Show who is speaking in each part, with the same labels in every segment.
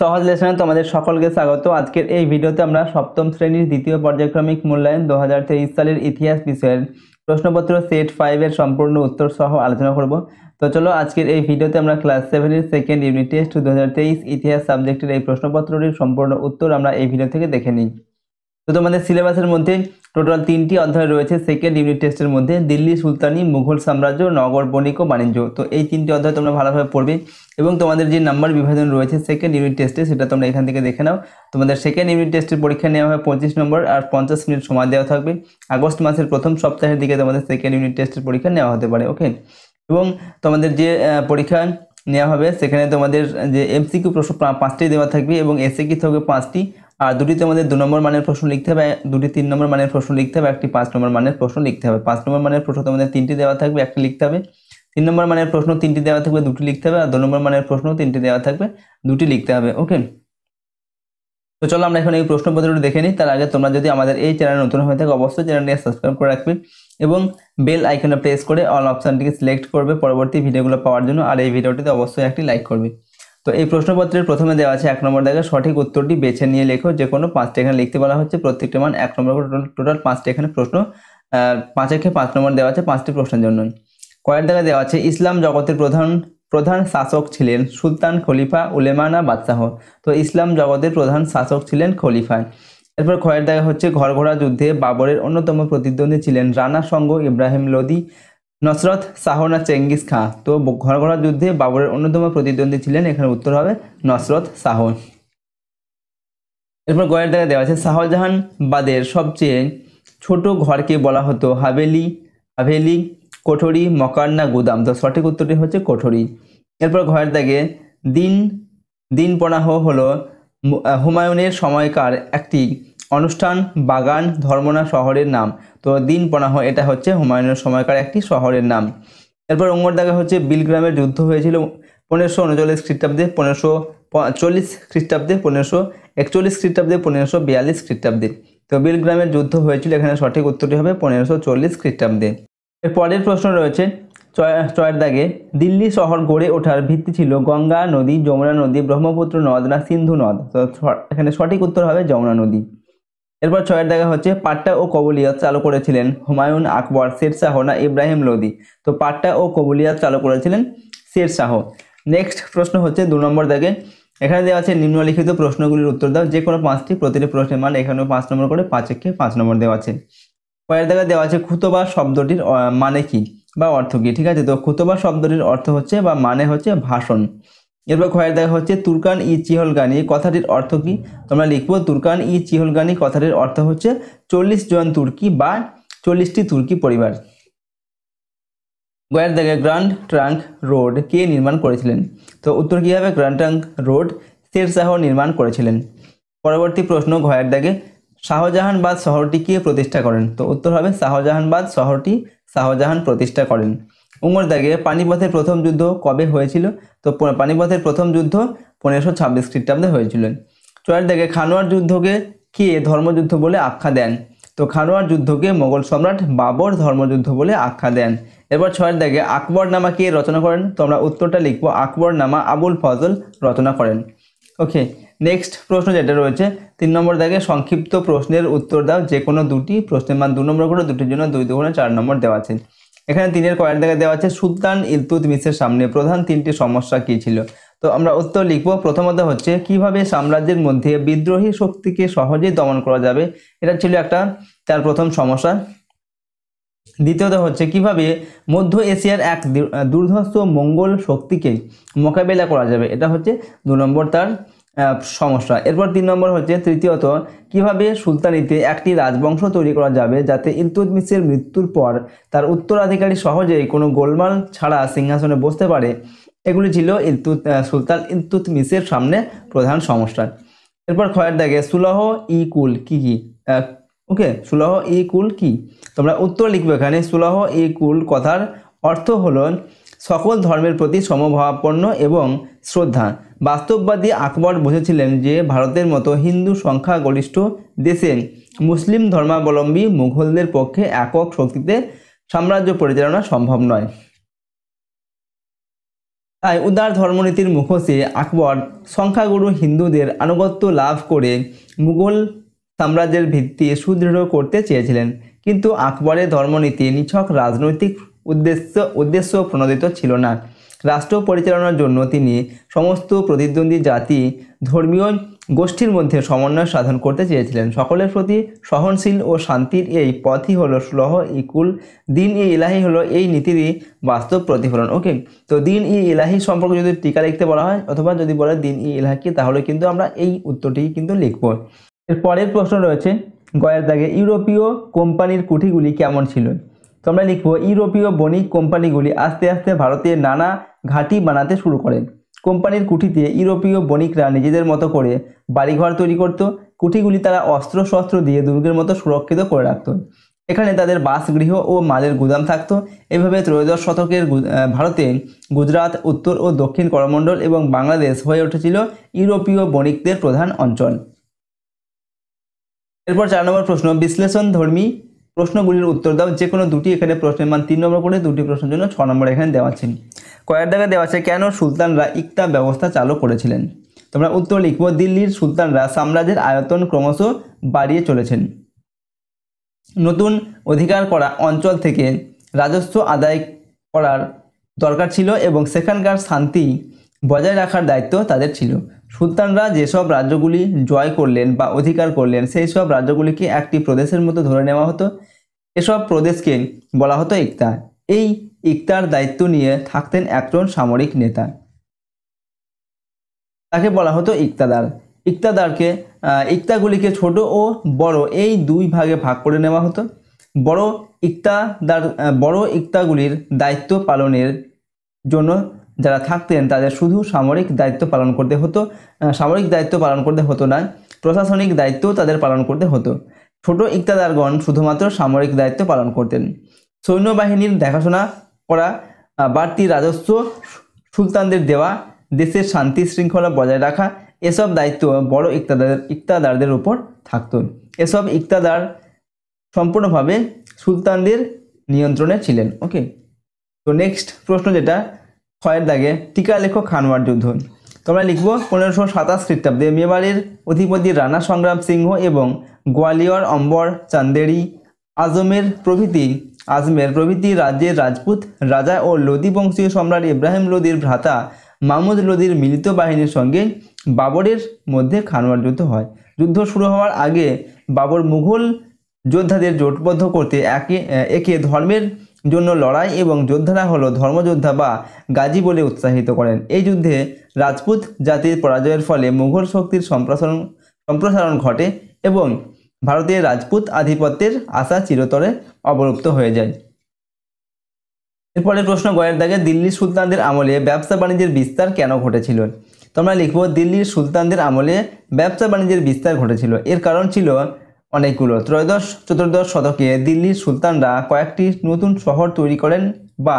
Speaker 1: সহজ লেসনে তোমাদের সকলকে স্বাগত আজকের এই ভিডিওতে আমরা সপ্তম শ্রেণীর দ্বিতীয় পর্যায়ক্রমিক মূল্যায়ন দু সালের ইতিহাস বিষয়ের প্রশ্নপত্র সেট ফাইভের সম্পূর্ণ উত্তর সহ আলোচনা করব তো চলো আজকের এই ভিডিওতে আমরা ক্লাস সেভেনের সেকেন্ড ইউনিট টেস্ট দু ইতিহাস সাবজেক্টের এই প্রশ্নপত্রটির সম্পূর্ণ উত্তর আমরা এই ভিডিও থেকে দেখে নিই তো তোমাদের সিলেবাসের মধ্যে টোটাল তিনটি অধ্যায় রয়েছে সেকেন্ড ইউনিট টেস্টের মধ্যে দিল্লি সুলতানি মুঘল সাম্রাজ্য নগর বণিক ও বাণিজ্য তো এই তিনটি অধ্যায় তোমরা ভালোভাবে পড়বে এবং তোমাদের যে নাম্বার বিভাজন রয়েছে সেকেন্ড ইউনিট টেস্টে সেটা তোমরা এখান থেকে দেখে নাও তোমাদের সেকেন্ড ইউনিট টেস্টের পরীক্ষা নেওয়া হবে পঁচিশ নম্বর আর পঞ্চাশ মিনিট সময় দেওয়া থাকবে আগস্ট মাসের প্রথম সপ্তাহের দিকে তোমাদের সেকেন্ড ইউনিট টেস্টের পরীক্ষা নেওয়া হতে পারে ওকে এবং তোমাদের যে পরীক্ষা নেওয়া হবে সেখানে তোমাদের যে এমসিকিউ প্রশ্ন পাঁচটি দেওয়া থাকবে এবং এসএ কি থাকবে পাঁচটি আর দুটিতে আমাদের দু নম্বর মানের প্রশ্ন লিখতে হবে দুটি তিন নম্বর মানের প্রশ্ন লিখতে হবে একটি পাঁচ নম্বর মানের প্রশ্ন লিখতে হবে পাঁচ নম্বর মানের প্রশ্ন তোমাদের তিনটি দেওয়া থাকবে একটি লিখতে হবে তিন নম্বর মানের প্রশ্ন তিনটি দেওয়া থাকবে দুটি লিখতে হবে আর দু নম্বর মানের প্রশ্ন তিনটি দেওয়া থাকবে দুটি লিখতে হবে ওকে তো চলো আমরা এখন এই প্রশ্নপত্রটি দেখে নিই তার আগে তোমরা যদি আমাদের এই চ্যানেল নতুন হয়ে থাকে অবশ্যই চ্যানেলটি সাবস্ক্রাইব করে রাখবে এবং বেল আইকনে প্রেস করে অল অপশানটিকে সিলেক্ট করবে পরবর্তী ভিডিওগুলো পাওয়ার জন্য আর এই ভিডিওটিতে অবশ্যই একটি লাইক করবে তো এই প্রশ্নপত্রের প্রথমে দেওয়া আছে এক নম্বর দেখে সঠিক উত্তরটি বেছে নিয়ে লেখো যে কোনো পাঁচটি এখানে লিখতে বলা হচ্ছে প্রত্যেকটি মান এক নম্বর টোটাল পাঁচটি এখানে প্রশ্ন পাঁচের খেয়ে পাঁচ নম্বর দেওয়া আছে পাঁচটি প্রশ্নের জন্য কয়েক দেখা দেওয়া আছে ইসলাম জগতের প্রধান প্রধান শাসক ছিলেন সুলতান খলিফা উলেমানা বাদশাহ তো ইসলাম জগতের প্রধান শাসক ছিলেন খলিফা এরপর খয়ের দেখা হচ্ছে ঘরঘোড়া যুদ্ধে বাবরের অন্যতম প্রতিদ্বন্দ্বী ছিলেন রানা সঙ্গ ইব্রাহিম লোদি নসরত শাহনা চেঙ্গিস খাঁ তো ঘর ঘর যুদ্ধে বাবরের অন্যতম প্রতিদ্বন্দ্বী ছিলেন এখানে উত্তর হবে নসরত শাহ এরপর গয়ের দাগে দেওয়া আছে শাহজাহান বাদের সবচেয়ে ছোট ঘরকে বলা হতো হাভেলি হাভেলি কোঠরি মকান্না গুদাম তো সঠিক উত্তরটি হচ্ছে কোঠরি এরপর ঘরের দাগে দিন দিনপনাহ হলো হুমায়ুনের সময়কার একটি অনুষ্ঠান বাগান ধর্মনা শহরের নাম তো দিনপনাহ এটা হচ্ছে হুমায়ুনের সময়কার একটি শহরের নাম এরপর ওঙ্গরদাগা হচ্ছে বিলগ্রামের যুদ্ধ হয়েছিল পনেরোশো উনচল্লিশ খ্রিস্টাব্দে পনেরোশো চল্লিশ খ্রিস্টাব্দে পনেরোশো একচল্লিশ খ্রিস্টাব্দে পনেরোশো বিয়াল্লিশ খ্রিস্টাব্দে তো বিলগ্রামের যুদ্ধ হয়েছিল এখানে সঠিক উত্তরটি হবে পনেরোশো চল্লিশ খ্রিস্টাব্দে এর পরের প্রশ্ন রয়েছে চয়ের দাগে দিল্লি শহর গড়ে ওঠার ভিত্তি ছিল গঙ্গা নদী যমুনা নদী ব্রহ্মপুত্র নদ না সিন্ধু নদ তো এখানে সঠিক উত্তর হবে যমুনা নদী এরপর ছয়ের দেখা হচ্ছে পাট্টা ও কবুলিয়াত চালু করেছিলেন হুমায়ুন আকবর শেরশাহ না ইব্রাহিম লোদি তো পাট্টা ও কবুলিয়াত চালু করেছিলেন শেরশাহ নেক্সট প্রশ্ন হচ্ছে দু নম্বর দেখে এখানে দেওয়া আছে নিম্নলিখিত প্রশ্নগুলির উত্তর দাও যে কোনো পাঁচটি প্রতিটি প্রশ্নের মান এখানেও পাঁচ নম্বর করে একে পাঁচ নম্বর দেওয়া আছে পরের দেখা দেওয়া আছে খুতবা শব্দটির মানে কি বা অর্থ কি ঠিক আছে তো খুতবা শব্দটির অর্থ হচ্ছে বা মানে হচ্ছে ভাষণ এরপর খয়ের দেখা হচ্ছে তুর্কান ই চিহলগানি এই কথাটির অর্থ কী তোমরা লিখবো তুর্কান ই চিহলগানি কথাটির অর্থ হচ্ছে চল্লিশ জন তুর্কি বা চল্লিশটি তুর্কি পরিবার গয়ের দেখে গ্র্যান্ড ট্রাঙ্ক রোড কে নির্মাণ করেছিলেন তো উত্তর কী হবে গ্র্যান্ড ট্রাঙ্ক রোড শেরশাহ নির্মাণ করেছিলেন পরবর্তী প্রশ্ন ঘয়ের দাগে শাহজাহানবাদ শহরটি কে প্রতিষ্ঠা করেন তো উত্তর হবে শাহজাহানবাদ শহরটি শাহজাহান প্রতিষ্ঠা করেন উমর দাগিয়ে পানিপথের প্রথম যুদ্ধ কবে হয়েছিল তো পানিপথের প্রথম যুদ্ধ পনেরোশো ছাব্বিশ খ্রিস্টাব্দে হয়েছিল চয়ের দাগে খানোয়ার যুদ্ধকে কে ধর্মযুদ্ধ বলে আখ্যা দেন তো খানোয়ার যুদ্ধকে মোগল সম্রাট বাবর ধর্মযুদ্ধ বলে আখ্যা দেন এরপর ছয়ের দাগে আকবর নামা কে রচনা করেন তো আমরা উত্তরটা লিখবো আকবর নামা আবুল ফজল রচনা করেন ওকে নেক্সট প্রশ্ন যেটা রয়েছে তিন নম্বর দাগে সংক্ষিপ্ত প্রশ্নের উত্তর দাও যে কোনো দুটি প্রশ্নের মান দু নম্বর করে দুটির জন্য দুই দুগুণে চার নম্বর দেওয়া আছে এখানে তিনের কয়েন দেখা দেওয়া আছে সুলতান ইলতুতমিসের সামনে প্রধান তিনটি সমস্যা কী ছিল তো আমরা উত্তর লিখব প্রথমত হচ্ছে কিভাবে সাম্রাজ্যের মধ্যে বিদ্রোহী শক্তিকে সহজেই দমন করা যাবে এটা ছিল একটা তার প্রথম সমস্যা দ্বিতীয়ত হচ্ছে কিভাবে মধ্য এশিয়ার এক দুর্ধস্ত মঙ্গল শক্তিকে মোকাবেলা করা যাবে এটা হচ্ছে দু নম্বর তার সমস্যা এরপর তিন নম্বর হচ্ছে তৃতীয়ত কিভাবে সুলতানিতে একটি রাজবংশ তৈরি করা যাবে যাতে ইলতুতমিসের মৃত্যুর পর তার উত্তরাধিকারী সহজেই কোনো গোলমাল ছাড়া সিংহাসনে বসতে পারে এগুলি ছিল ইলতুত সুলতান ইলতুতমিসের সামনে প্রধান সমস্যা এরপর খয়ের দেখে সুলহ ই কুল কী কী ওকে সুলহ ই কুল কী তোমরা উত্তর লিখবে এখানে সুলহ ই কুল কথার অর্থ হলো সকল ধর্মের প্রতি সমভাবাপন্ন এবং শ্রদ্ধা বাস্তববাদী আকবর বুঝেছিলেন যে ভারতের মতো হিন্দু সংখ্যাগরিষ্ঠ দেশে মুসলিম ধর্মাবলম্বী মুঘলদের পক্ষে একক শক্তিতে সাম্রাজ্য পরিচালনা সম্ভব নয় তাই উদার ধর্মনীতির মুখোশে আকবর সংখ্যাগুরু হিন্দুদের আনুগত্য লাভ করে মুঘল সাম্রাজ্যের ভিত্তি সুদৃঢ় করতে চেয়েছিলেন কিন্তু আকবরের ধর্মনীতি নিছক রাজনৈতিক উদ্দেশ্য উদ্দেশ্য প্রণোদিত ছিল না রাষ্ট্র পরিচালনার জন্য তিনি সমস্ত প্রতিদ্বন্দ্বী জাতি ধর্মীয় গোষ্ঠীর মধ্যে সমন্বয় সাধন করতে চেয়েছিলেন সকলের প্রতি সহনশীল ও শান্তির এই পথই হলো সুলহ ইকুল দিন ই ইলাহি হলো এই নীতিরই বাস্তব প্রতিফলন ওকে তো দিন ই ইলাহি সম্পর্কে যদি টিকা লিখতে বলা হয় অথবা যদি বলে দিন ই ইলাহি তাহলে কিন্তু আমরা এই উত্তরটি কিন্তু লিখব এর পরের প্রশ্ন রয়েছে গয়ের দাগে ইউরোপীয় কোম্পানির কুঠিগুলি কেমন ছিল তো আমরা লিখব ইউরোপীয় বণিক কোম্পানিগুলি আস্তে আস্তে ভারতের নানা ঘাঁটি বানাতে শুরু করে কোম্পানির কুঠিতে ইউরোপীয় বণিকরা নিজেদের মতো করে বাড়িঘর তৈরি করত কুঠিগুলি তারা অস্ত্র শস্ত্র দিয়ে দুর্গের মতো সুরক্ষিত করে রাখত এখানে তাদের বাসগৃহ ও মালের গুদাম থাকত এভাবে ত্রয়োদশ শতকের ভারতে গুজরাট উত্তর ও দক্ষিণ করমণ্ডল এবং বাংলাদেশ হয়ে উঠেছিল ইউরোপীয় বণিকদের প্রধান অঞ্চল এরপর চার নম্বর প্রশ্ন বিশ্লেষণ ধর্মী প্রশ্নগুলির উত্তর দাও যে কোনো দুটি এখানে প্রশ্নের মান তিন নম্বর করে দুটি প্রশ্নের জন্য ছ নম্বর এখানে দেওয়া আছে কয়েক দাগে দেওয়া আছে কেন সুলতানরা ইকতা ব্যবস্থা চালু করেছিলেন তোমরা উত্তর লিখবো দিল্লির সুলতানরা সাম্রাজ্যের আয়তন ক্রমশ বাড়িয়ে চলেছেন নতুন অধিকার করা অঞ্চল থেকে রাজস্ব আদায় করার দরকার ছিল এবং সেখানকার শান্তি বজায় রাখার দায়িত্ব তাদের ছিল সুলতানরা যেসব রাজ্যগুলি জয় করলেন বা অধিকার করলেন সেই সব রাজ্যগুলিকে একটি প্রদেশের মতো ধরে নেওয়া হতো এসব প্রদেশকে বলা হতো ইকতার এই ইকতার দায়িত্ব নিয়ে থাকতেন একজন সামরিক নেতা তাকে বলা হতো ইকতাদার ইকতাদারকে ইকতাগুলিকে ছোট ও বড় এই দুই ভাগে ভাগ করে নেওয়া হতো বড় ইকতাদার বড় ইকতাগুলির দায়িত্ব পালনের জন্য যারা থাকতেন তাদের শুধু সামরিক দায়িত্ব পালন করতে হতো সামরিক দায়িত্ব পালন করতে হতো না প্রশাসনিক দায়িত্বও তাদের পালন করতে হতো ছোট ইকতাদারগণ শুধুমাত্র সামরিক দায়িত্ব পালন করতেন সৈন্যবাহিনীর দেখাশোনা করা বাড়তি রাজস্ব সুলতানদের দেওয়া দেশের শান্তি শৃঙ্খলা বজায় রাখা এসব দায়িত্ব বড় ইকতাদার ইকতাদারদের উপর থাকত এসব ইকতাদার সম্পূর্ণভাবে সুলতানদের নিয়ন্ত্রণে ছিলেন ওকে তো নেক্সট প্রশ্ন যেটা ফয়ের দাগে টিকা লেখো খানওয়ার যুদ্ধ তোমরা লিখবো পনেরোশো সাতাশ খ্রিস্টাব্দে মেবাড়ির অধিপতি রানা সংগ্রাম সিংহ এবং গোয়ালিয়র অম্বর চান্দেরি আজমের প্রভৃতি আজমের প্রভৃতি রাজ্যের রাজপুত রাজা ও লোদি বংশীয় সম্রাট ইব্রাহিম লোদির ভ্রাতা মাহমুদ লোদির মিলিত বাহিনীর সঙ্গে বাবরের মধ্যে খানওয়ার যুদ্ধ হয় যুদ্ধ শুরু হওয়ার আগে বাবর মুঘল যোদ্ধাদের জোটবদ্ধ করতে একে একে ধর্মের জন্য লড়াই এবং যোদ্ধারা হলো ধর্মযোদ্ধা বা গাজী বলে উৎসাহিত করেন এই যুদ্ধে রাজপুত জাতির পরাজয়ের ফলে মুঘল শক্তির সম্প্রসারণ সম্প্রসারণ ঘটে এবং ভারতের রাজপুত আধিপত্যের আশা চিরতরে অবলুপ্ত হয়ে যায় এরপরের প্রশ্ন গয়ের দাগে দিল্লির সুলতানদের আমলে ব্যবসা বাণিজ্যের বিস্তার কেন ঘটেছিল তোমরা লিখব দিল্লির সুলতানদের আমলে ব্যবসা বাণিজ্যের বিস্তার ঘটেছিল এর কারণ ছিল অনেকগুলো ত্রয়োদশ চতুর্দশ শতকে দিল্লির সুলতানরা কয়েকটি নতুন শহর তৈরি করেন বা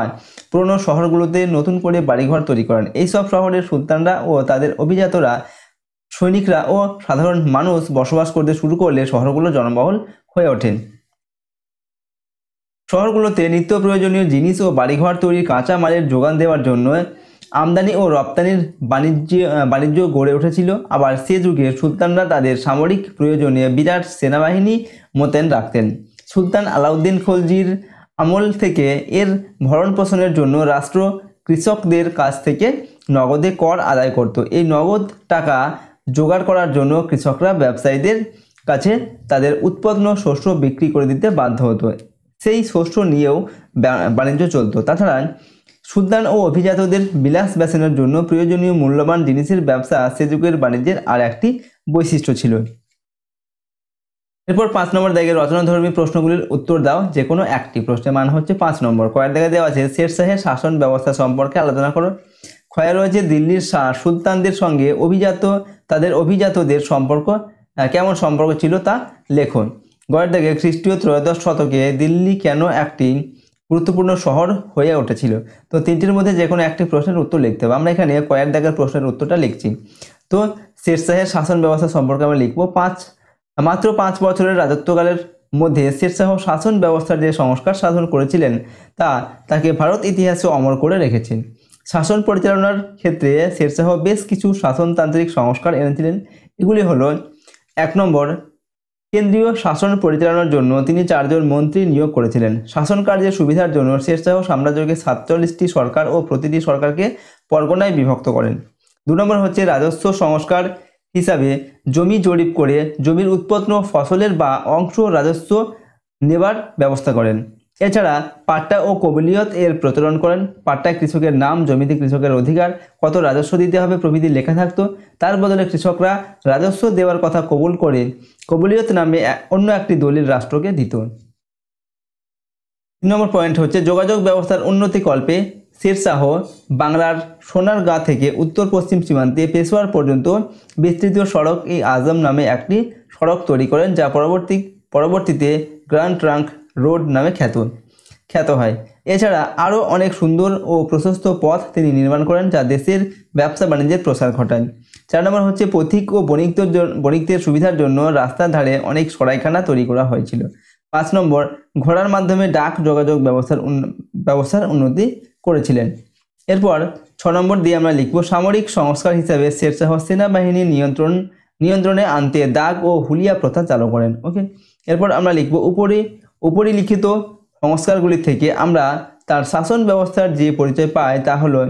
Speaker 1: পুরনো শহরগুলোতে নতুন করে বাড়িঘর তৈরি করেন এইসব শহরের সুলতানরা ও তাদের অভিজাতরা সৈনিকরা ও সাধারণ মানুষ বসবাস করতে শুরু করলে শহরগুলো জনবহুল হয়ে ওঠেন শহরগুলোতে নিত্য প্রয়োজনীয় জিনিস ও বাড়িঘর তৈরির কাঁচামালের যোগান দেওয়ার জন্য আমদানি ও রপ্তানির বাণিজ্য বাণিজ্য গড়ে উঠেছিল আবার সে যুগে সুলতানরা তাদের সামরিক প্রয়োজনে বিরাট সেনাবাহিনী মোতায়েন রাখতেন সুলতান আলাউদ্দিন খলজির আমল থেকে এর ভরণ পোষণের জন্য রাষ্ট্র কৃষকদের কাছ থেকে নগদে কর আদায় করত এই নগদ টাকা জোগাড় করার জন্য কৃষকরা ব্যবসায়ীদের কাছে তাদের উৎপন্ন শস্য বিক্রি করে দিতে বাধ্য হতো সেই শস্য নিয়েও বাণিজ্য চলতো তাছাড়া সুলতান ও অভিজাতদের বিলাস ব্যাসনের জন্য প্রয়োজনীয় মূল্যবান জিনিসের ব্যবসা সে যুগের বাণিজ্যের আর একটি বৈশিষ্ট্য ছিল এরপর পাঁচ নম্বর দাগের রচনাধর্মী প্রশ্নগুলির উত্তর দাও যে কোনো একটি প্রশ্নের মান হচ্ছে পাঁচ নম্বর কয়েক দেখা দেওয়া আছে শেরশাহের শাসন ব্যবস্থা সম্পর্কে আলোচনা করো ক্ষয়ে রয়েছে দিল্লির শাহ সুলতানদের সঙ্গে অভিজাত তাদের অভিজাতদের সম্পর্ক কেমন সম্পর্ক ছিল তা লেখুন গয়ের দেখে খ্রিস্টীয় ত্রয়োদশ শতকে দিল্লি কেন একটি গুরুত্বপূর্ণ শহর হয়ে উঠেছিল তো তিনটির মধ্যে যে কোনো একটি প্রশ্নের উত্তর লিখতে হবে আমরা এখানে কয়েক দাগের প্রশ্নের উত্তরটা লিখছি তো শেরশাহের শাসন ব্যবস্থা সম্পর্কে আমরা লিখব পাঁচ মাত্র পাঁচ বছরের রাজত্বকালের মধ্যে শেরশাহ শাসন ব্যবস্থার যে সংস্কার সাধন করেছিলেন তা তাকে ভারত ইতিহাসে অমর করে রেখেছেন শাসন পরিচালনার ক্ষেত্রে শেরশাহ বেশ কিছু শাসনতান্ত্রিক সংস্কার এনেছিলেন এগুলি হলো এক নম্বর কেন্দ্রীয় শাসন পরিচালনার জন্য তিনি চারজন মন্ত্রী নিয়োগ করেছিলেন শাসন কার্যের সুবিধার জন্য শেরশাহ সাম্রাজ্যকে সাতচল্লিশটি সরকার ও প্রতিটি সরকারকে পরগনায় বিভক্ত করেন দু নম্বর হচ্ছে রাজস্ব সংস্কার হিসাবে জমি জরিপ করে জমির উৎপন্ন ফসলের বা অংশ রাজস্ব নেবার ব্যবস্থা করেন এছাড়া পাট্টা ও কবলিয়ত এর প্রচলন করেন পাট্টায় কৃষকের নাম জমিতে কৃষকের অধিকার কত রাজস্ব দিতে হবে প্রভৃতি লেখা থাকতো তার বদলে কৃষকরা রাজস্ব দেওয়ার কথা কবুল করে কবলিয়ত নামে অন্য একটি দলিল রাষ্ট্রকে দিত তিন নম্বর পয়েন্ট হচ্ছে যোগাযোগ ব্যবস্থার উন্নতিকল্পে শেরশাহ বাংলার সোনারগাঁ থেকে উত্তর পশ্চিম সীমান্তে পেশোয়ার পর্যন্ত বিস্তৃত সড়ক এই আজম নামে একটি সড়ক তৈরি করেন যা পরবর্তী পরবর্তীতে গ্র্যান্ড ট্রাঙ্ক রোড নামে খ্যাত খ্যাত হয় এছাড়া আরও অনেক সুন্দর ও প্রশস্ত পথ তিনি নির্মাণ করেন যা দেশের ব্যবসা বাণিজ্যের প্রসার ঘটায় চার নম্বর হচ্ছে পথিক ও বণিকদের বণিকদের সুবিধার জন্য রাস্তার ধারে অনেক সরাইখানা তৈরি করা হয়েছিল পাঁচ নম্বর ঘোড়ার মাধ্যমে ডাক যোগাযোগ ব্যবস্থার ব্যবস্থার উন্নতি করেছিলেন এরপর ছ নম্বর দিয়ে আমরা লিখব সামরিক সংস্কার হিসাবে শেরশাহ সেনাবাহিনী নিয়ন্ত্রণ নিয়ন্ত্রণে আনতে দাগ ও হুলিয়া প্রথা চালু করেন ওকে এরপর আমরা লিখব উপরে উপরে লিখিত সংস্কারগুলি থেকে আমরা তার শাসন ব্যবস্থার যে পরিচয় পাই তা হলো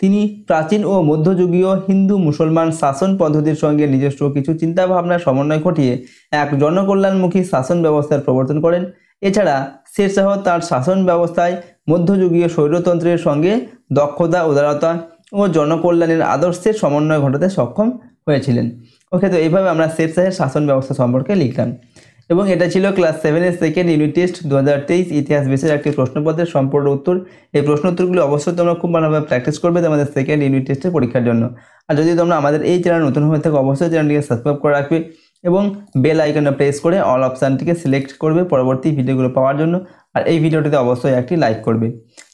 Speaker 1: তিনি প্রাচীন ও মধ্যযুগীয় হিন্দু মুসলমান শাসন পদ্ধতির সঙ্গে নিজস্ব কিছু চিন্তাভাবনার সমন্বয় ঘটিয়ে এক জনকল্যাণমুখী শাসন ব্যবস্থার প্রবর্তন করেন এছাড়া শেরশাহ তার শাসন ব্যবস্থায় মধ্যযুগীয় স্বৈরতন্ত্রের সঙ্গে দক্ষতা উদারতা ও জনকল্যাণের আদর্শের সমন্বয় ঘটাতে সক্ষম হয়েছিলেন ওকে তো এইভাবে আমরা শেরশাহের শাসন ব্যবস্থা সম্পর্কে লিখলাম এবং এটা ছিল ক্লাস সেভেনের সেকেন্ড ইউনিট টেস্ট দু ইতিহাস বিষয়ের একটি প্রশ্নপত্রের সম্পূর্ণ উত্তর এই প্রশ্ন উত্তরগুলি অবশ্যই তোমরা খুব ভালোভাবে প্র্যাকটিস করবে তোমাদের সেকেন্ড ইউনিট টেস্টের পরীক্ষার জন্য আর যদি তোমরা আমাদের এই চ্যানেল নতুন হয়ে থাকো অবশ্যই চ্যানেলটিকে সাবস্ক্রাইব করে রাখবে এবং বেল আইকনটা প্রেস করে অল অপশানটিকে সিলেক্ট করবে পরবর্তী ভিডিওগুলো পাওয়ার জন্য আর এই ভিডিওটিতে অবশ্যই একটি লাইক করবে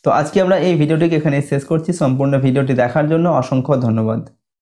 Speaker 1: তো আজকে আমরা এই ভিডিওটিকে এখানে শেষ করছি সম্পূর্ণ ভিডিওটি দেখার জন্য অসংখ্য ধন্যবাদ